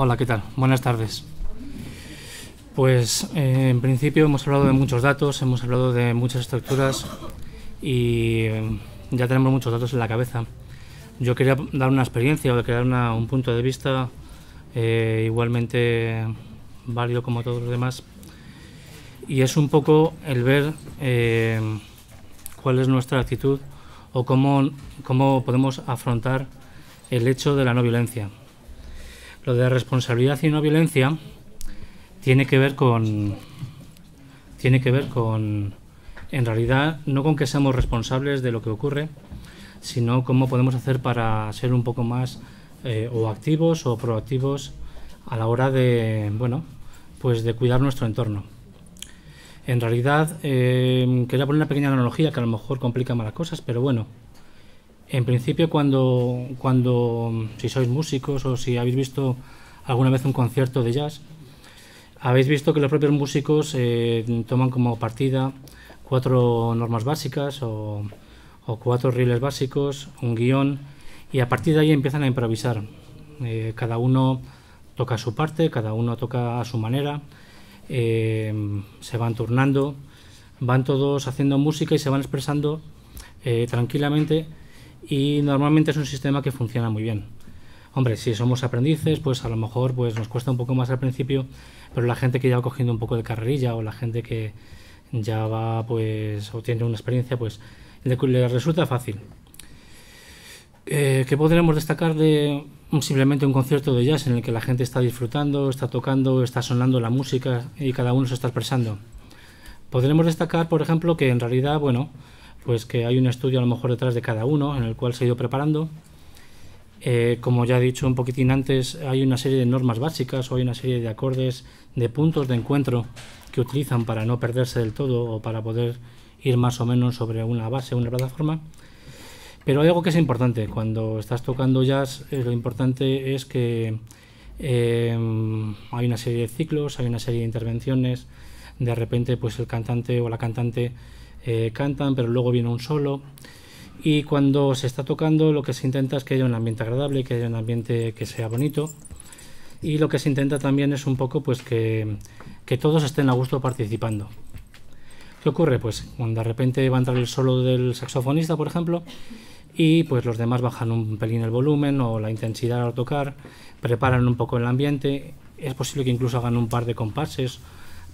Hola, ¿qué tal? Buenas tardes. Pues eh, en principio hemos hablado de muchos datos, hemos hablado de muchas estructuras y eh, ya tenemos muchos datos en la cabeza. Yo quería dar una experiencia o crear un punto de vista eh, igualmente válido como todos los demás. Y es un poco el ver cuál es nuestra actitud o cómo podemos afrontar el hecho de la no violencia. Lo de responsabilidad y no violencia tiene que ver con. Tiene que ver con. En realidad, no con que seamos responsables de lo que ocurre, sino cómo podemos hacer para ser un poco más eh, o activos o proactivos a la hora de, bueno, pues de cuidar nuestro entorno. En realidad, eh, quería poner una pequeña analogía que a lo mejor complica más las cosas, pero bueno, en principio, cuando, cuando, si sois músicos o si habéis visto alguna vez un concierto de jazz, habéis visto que los propios músicos eh, toman como partida cuatro normas básicas o, cuatro riles básicos, un guión, y a partir de ahí empiezan a improvisar. Eh, cada uno toca su parte, cada uno toca a su manera, eh, se van turnando, van todos haciendo música y se van expresando tranquilamente y normalmente es un sistema que funciona muy bien. Hombre, si somos aprendices, pues a lo mejor pues nos cuesta un poco más al principio, pero la gente que ya va cogiendo un poco de carrerilla o la gente que ya va pues o tiene una experiencia, pues le, resulta fácil. Eh, ¿Qué podremos destacar de simplemente un concierto de jazz en el que la gente está disfrutando, está tocando, está sonando la música y cada uno se está expresando? Podremos destacar, por ejemplo, que en realidad, bueno, pues que hay un estudio a lo mejor detrás de cada uno en el cual se ha ido preparando. Eh, como ya he dicho un poquitín antes, hay una serie de normas básicas o hay una serie de acordes, de puntos de encuentro que utilizan para no perderse del todo o para poder ir más o menos sobre una base, una plataforma. Pero hay algo que es importante, cuando estás tocando jazz eh, lo importante es que eh, hay una serie de ciclos, hay una serie de intervenciones, de repente pues el cantante o la cantante eh, cantan, pero luego viene un solo. Y cuando se está tocando lo que se intenta es que haya un ambiente agradable, que haya un ambiente que sea bonito. Y lo que se intenta también es un poco pues que, todos estén a gusto participando. ¿Qué ocurre? Pues cuando de repente va a entrar el solo del saxofonista, por ejemplo, y pues los demás bajan un pelín el volumen o la intensidad al tocar, preparan un poco el ambiente, es posible que incluso hagan un par de compases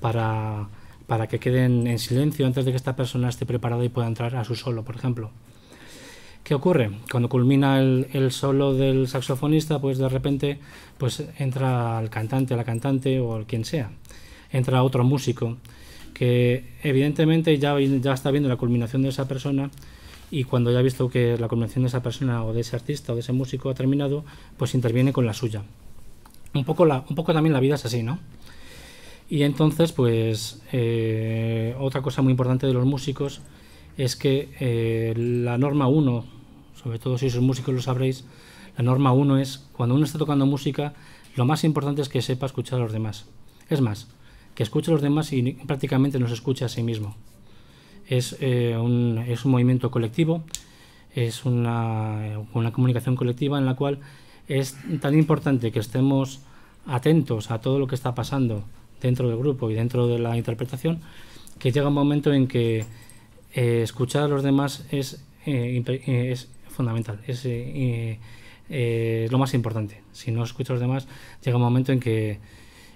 para, que queden en silencio antes de que esta persona esté preparada y pueda entrar a su solo, por ejemplo. ¿Qué ocurre? Cuando culmina el, solo del saxofonista, pues de repente pues entra el cantante, la cantante o quien sea. Entra otro músico que evidentemente ya, ya está viendo la culminación de esa persona y cuando ya ha visto que la culminación de esa persona o de ese artista o de ese músico ha terminado, pues interviene con la suya. Un poco, la, un poco también la vida es así, ¿no? Y entonces, pues, eh, otra cosa muy importante de los músicos es que eh, la norma 1, sobre todo si sois músicos lo sabréis, la norma 1 es cuando uno está tocando música, lo más importante es que sepa escuchar a los demás. Es más, que escuche a los demás y prácticamente no se a sí mismo. Es, eh, un, es un movimiento colectivo, es una comunicación colectiva en la cual es tan importante que estemos atentos a todo lo que está pasando, dentro del grupo y dentro de la interpretación, que llega un momento en que eh, escuchar a los demás es, eh, eh, es fundamental, es lo más importante. Si no escuchas a los demás, llega un momento en que,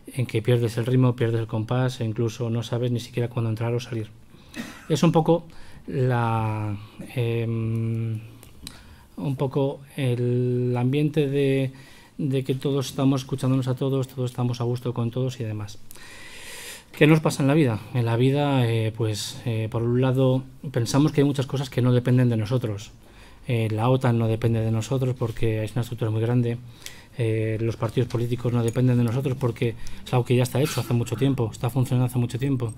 en que pierdes el ritmo, pierdes el compás e incluso no sabes ni siquiera cuándo entrar o salir. Es un poco la em, un poco el ambiente de de que todos estamos escuchándonos a todos, todos estamos a gusto con todos y demás. ¿Qué nos pasa en la vida? En la vida, eh, pues, eh, por un lado, pensamos que hay muchas cosas que no dependen de nosotros. Eh, la OTAN no depende de nosotros porque es una estructura muy grande. los partidos políticos no dependen de nosotros porque es algo que ya está hecho hace mucho tiempo, está funcionando hace mucho tiempo.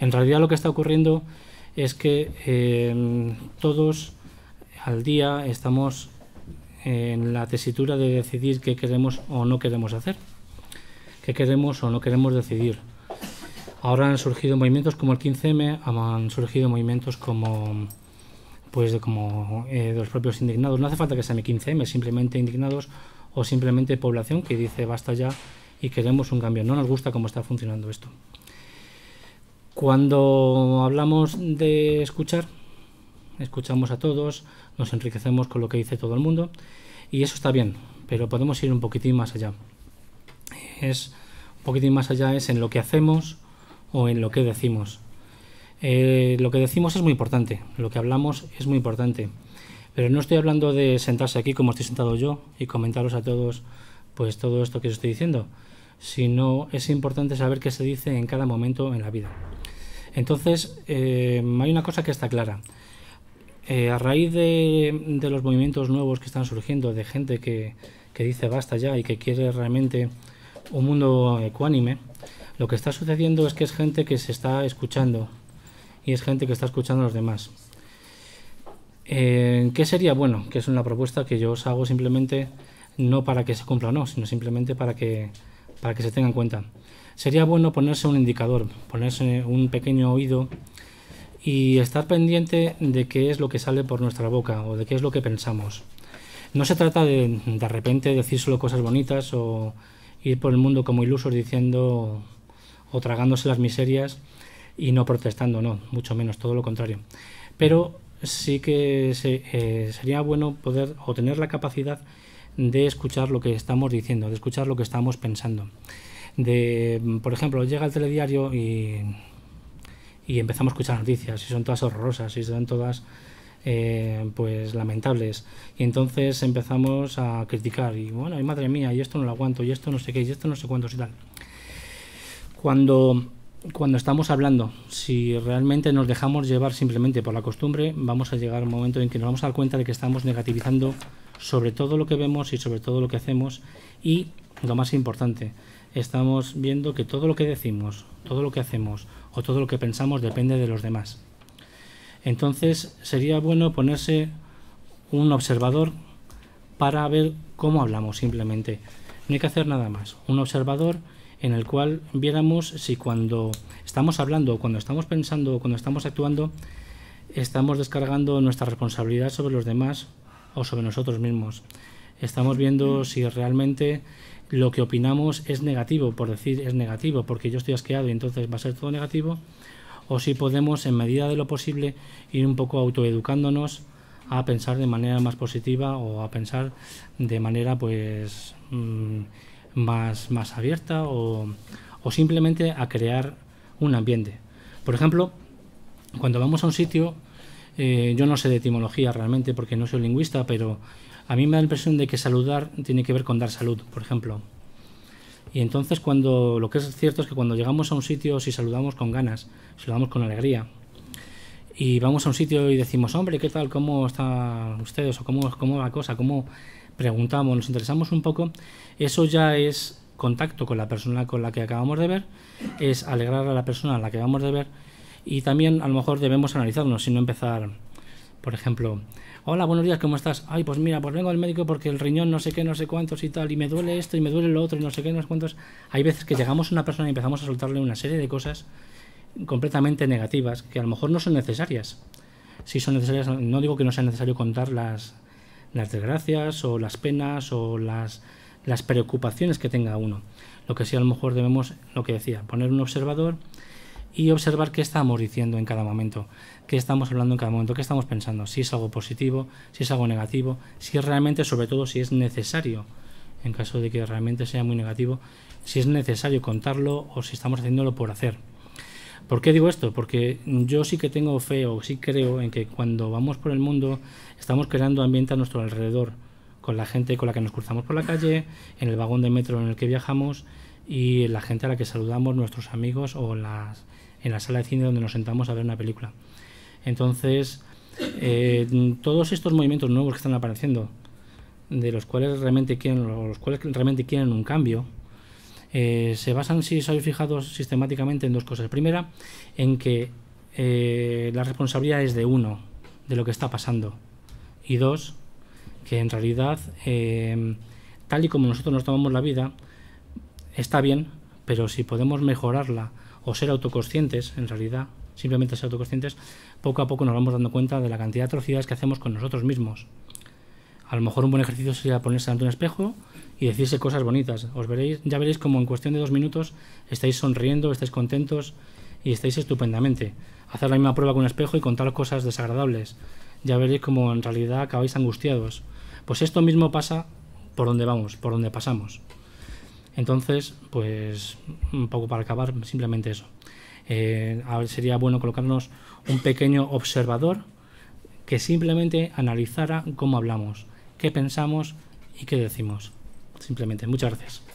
En realidad lo que está ocurriendo es que todos al día estamos en la tesitura de decidir qué queremos o no queremos hacer, qué queremos o no queremos decidir. Ahora han surgido movimientos como el 15M, han surgido movimientos como pues como eh, los propios indignados. No hace falta que sea mi 15M, simplemente indignados o simplemente población que dice basta ya y queremos un cambio. No nos gusta cómo está funcionando esto. Cuando hablamos de escuchar, escuchamos a todos, nos enriquecemos con lo que dice todo el mundo y eso está bien, pero podemos ir un poquitín más allá. Es un poquitín más allá es en lo que hacemos o en lo que decimos. Eh, lo que decimos es muy importante, lo que hablamos es muy importante, pero no estoy hablando de sentarse aquí como estoy sentado yo y comentaros a todos pues todo esto que os estoy diciendo, sino es importante saber qué se dice en cada momento en la vida. Entonces, eh, hay una cosa que está clara. Eh, a raíz de, los movimientos nuevos que están surgiendo, de gente que, dice basta ya y que quiere realmente un mundo ecuánime, lo que está sucediendo es que es gente que se está escuchando y es gente que está escuchando a los demás. Eh, ¿Qué sería bueno? Que es una propuesta que yo os hago simplemente no para que se cumpla o no, sino simplemente para que, para que se tenga en cuenta. Sería bueno ponerse un indicador, ponerse un pequeño oído y estar pendiente de qué es lo que sale por nuestra boca o de qué es lo que pensamos. No se trata de de repente decir solo cosas bonitas o ir por el mundo como ilusos diciendo o tragándose las miserias y no protestando, no, mucho menos, todo lo contrario. Pero sí que eh, sería bueno poder o tener la capacidad de escuchar lo que estamos diciendo, de escuchar lo que estamos pensando. De, por ejemplo, llega el telediario y y empezamos a escuchar noticias, y son todas horrorosas, y son todas eh, pues lamentables. Y entonces empezamos a criticar, y bueno, y madre mía, y esto no lo aguanto, y esto no sé qué, y esto no sé cuántos y tal. Cuando, cuando estamos hablando, si realmente nos dejamos llevar simplemente por la costumbre, vamos a llegar a un momento en que nos vamos a dar cuenta de que estamos negativizando sobre todo lo que vemos y sobre todo lo que hacemos, y lo más importante, estamos viendo que todo lo que decimos, todo lo que hacemos o todo lo que pensamos depende de los demás. Entonces sería bueno ponerse un observador para ver cómo hablamos simplemente. No hay que hacer nada más. Un observador en el cual viéramos si cuando estamos hablando, cuando estamos pensando, cuando estamos actuando, estamos descargando nuestra responsabilidad sobre los demás o sobre nosotros mismos. Estamos viendo si realmente lo que opinamos es negativo, por decir es negativo, porque yo estoy asqueado y entonces va a ser todo negativo, o si podemos, en medida de lo posible, ir un poco autoeducándonos a pensar de manera más positiva o a pensar de manera pues mm, más, más abierta o, o simplemente a crear un ambiente. Por ejemplo, cuando vamos a un sitio, eh, yo no sé de etimología realmente porque no soy lingüista, pero a mí me da la impresión de que saludar tiene que ver con dar salud, por ejemplo. Y entonces cuando lo que es cierto es que cuando llegamos a un sitio, si saludamos con ganas, saludamos con alegría, y vamos a un sitio y decimos, hombre, ¿qué tal? ¿Cómo están ustedes? ¿O cómo, cómo la cosa? ¿Cómo preguntamos? ¿Nos interesamos un poco? Eso ya es contacto con la persona con la que acabamos de ver, es alegrar a la persona a la que vamos de ver y también a lo mejor debemos analizarnos, y no empezar por ejemplo, hola, buenos días, ¿cómo estás? Ay, pues mira, pues vengo al médico porque el riñón no sé qué, no sé cuántos y tal, y me duele esto y me duele lo otro y no sé qué, no sé cuántos. Hay veces que llegamos a una persona y empezamos a soltarle una serie de cosas completamente negativas que a lo mejor no son necesarias. Si son necesarias, no digo que no sea necesario contar las, las desgracias o las penas o las, las preocupaciones que tenga uno. Lo que sí a lo mejor debemos, lo que decía, poner un observador y observar qué estamos diciendo en cada momento, qué estamos hablando en cada momento, qué estamos pensando, si es algo positivo, si es algo negativo, si es realmente, sobre todo, si es necesario, en caso de que realmente sea muy negativo, si es necesario contarlo o si estamos haciéndolo por hacer. ¿Por qué digo esto? Porque yo sí que tengo fe o sí creo en que cuando vamos por el mundo estamos creando ambiente a nuestro alrededor, con la gente con la que nos cruzamos por la calle, en el vagón de metro en el que viajamos y la gente a la que saludamos, nuestros amigos o las en la sala de cine donde nos sentamos a ver una película. Entonces, eh, todos estos movimientos nuevos que están apareciendo, de los cuales realmente quieren, los cuales realmente quieren un cambio, eh, se basan, si os habéis fijado, sistemáticamente en dos cosas. Primera, en que eh, la responsabilidad es de uno, de lo que está pasando. Y dos, que en realidad, tal y como nosotros nos tomamos la vida, está bien, pero si podemos mejorarla o ser autoconscientes, en realidad, simplemente ser autoconscientes, poco a poco nos vamos dando cuenta de la cantidad de atrocidades que hacemos con nosotros mismos. A lo mejor un buen ejercicio sería ponerse ante un espejo y decirse cosas bonitas. Os veréis, ya veréis como en cuestión de dos minutos estáis sonriendo, estáis contentos y estáis estupendamente. Hacer la misma prueba con un espejo y contar cosas desagradables. Ya veréis como en realidad acabáis angustiados. Pues esto mismo pasa por donde vamos, por donde pasamos. Entonces, pues un poco para acabar, simplemente eso. Eh, sería bueno colocarnos un pequeño observador que simplemente analizara cómo hablamos, qué pensamos y qué decimos. Simplemente, muchas gracias.